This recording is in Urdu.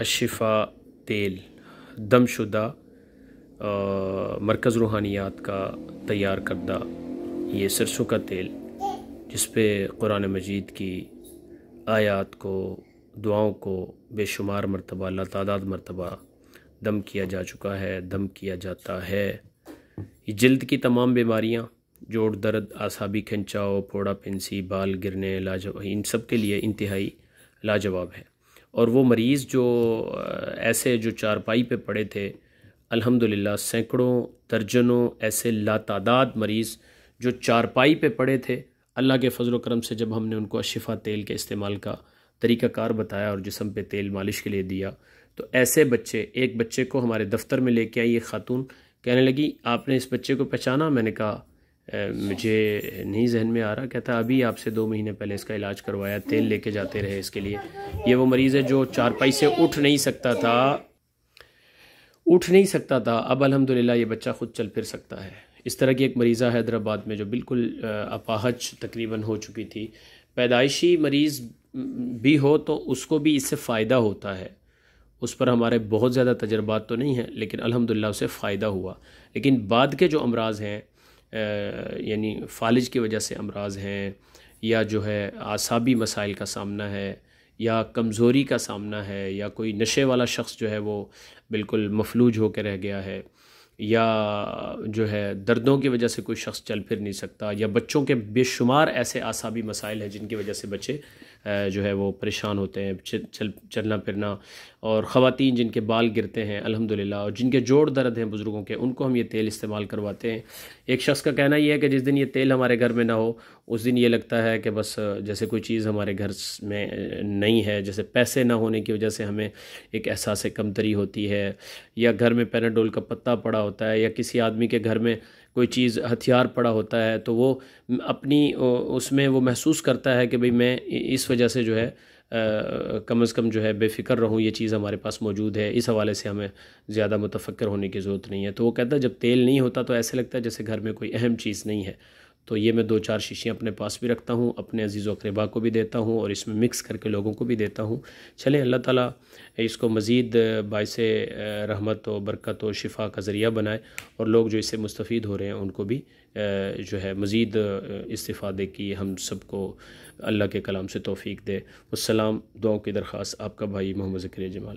اشفا تیل دم شدہ مرکز روحانیات کا تیار کردہ یہ سرسوں کا تیل جس پہ قرآن مجید کی آیات کو دعاؤں کو بے شمار مرتبہ تعداد مرتبہ دم کیا جا چکا ہے دم کیا جاتا ہے یہ جلد کی تمام بیماریاں جوڑ درد اعصابی کھنچاؤ پھوڑا پنسی بال گرنے لاجواب ان سب کے لیے انتہائی لاجواب ہے اور وہ مریض جو ایسے جو چارپائی پہ پڑے تھے الحمد للہ سینکڑوں درجنوں ایسے لاتعداد مریض جو چارپائی پہ پڑے تھے اللہ کے فضل و کرم سے جب ہم نے ان کو اشفا تیل کے استعمال کا طریقہ کار بتایا اور جسم پہ تیل مالش کے لیے دیا تو ایسے بچے ایک بچے کو ہمارے دفتر میں لے کے آئی ایک خاتون کہنے لگی آپ نے اس بچے کو پہچانا میں نے کہا مجھے نہیں ذہن میں آ رہا کہتا ابھی آپ سے دو مہینے پہلے اس کا علاج کروایا تیل لے کے جاتے رہے اس کے لیے یہ وہ مریض ہے جو چارپائی سے اٹھ نہیں سکتا تھا اٹھ نہیں سکتا تھا اب الحمدللہ یہ بچہ خود چل پھر سکتا ہے اس طرح کی ایک مریضہ حیدرآباد میں جو بالکل اپاہچ تقریباً ہو چکی تھی پیدائشی مریض بھی ہو تو اس کو بھی اس سے فائدہ ہوتا ہے اس پر ہمارے بہت زیادہ تجربات تو نہیں ہیں لیکن الحمدللہ اسے فائدہ ہوا لیکن بعد کے جو امراض ہیں یعنی فالج کی وجہ سے امراض ہیں یا جو ہے اعصابی مسائل کا سامنا ہے یا کمزوری کا سامنا ہے یا کوئی نشے والا شخص جو ہے وہ بالکل مفلوج ہو کے رہ گیا ہے یا جو ہے دردوں کی وجہ سے کوئی شخص چل پھر نہیں سکتا یا بچوں کے بے شمار ایسے اعصابی مسائل ہیں جن کی وجہ سے بچے جو ہے وہ پریشان ہوتے ہیں چل چلنا پھرنا اور خواتین جن کے بال گرتے ہیں الحمد اور جن کے جوڑ درد ہیں بزرگوں کے ان کو ہم یہ تیل استعمال کرواتے ہیں ایک شخص کا کہنا یہ ہے کہ جس دن یہ تیل ہمارے گھر میں نہ ہو اس دن یہ لگتا ہے کہ بس جیسے کوئی چیز ہمارے گھر میں نہیں ہے جیسے پیسے نہ ہونے کی وجہ سے ہمیں ایک احساس کمتری ہوتی ہے یا گھر میں پیناڈول کا پتہ پڑا ہو ہوتا ہے یا کسی آدمی کے گھر میں کوئی چیز ہتھیار پڑا ہوتا ہے تو وہ اپنی اس میں وہ محسوس کرتا ہے کہ بھئی میں اس وجہ سے جو ہے کم از کم جو ہے بے فکر رہوں یہ چیز ہمارے پاس موجود ہے اس حوالے سے ہمیں زیادہ متفکر ہونے کی ضرورت نہیں ہے تو وہ کہتا ہے جب تیل نہیں ہوتا تو ایسے لگتا ہے جیسے گھر میں کوئی اہم چیز نہیں ہے تو یہ میں دو چار شیشیاں اپنے پاس بھی رکھتا ہوں اپنے عزیز و اقربا کو بھی دیتا ہوں اور اس میں مکس کر کے لوگوں کو بھی دیتا ہوں چلیں اللہ تعالیٰ اس کو مزید باعث رحمت و برکت و شفا کا ذریعہ بنائے اور لوگ جو اس سے مستفید ہو رہے ہیں ان کو بھی جو ہے مزید استفادے کی ہم سب کو اللہ کے کلام سے توفیق دے والسلام دعاؤں کی درخواست آپ کا بھائی محمد ذکر جمال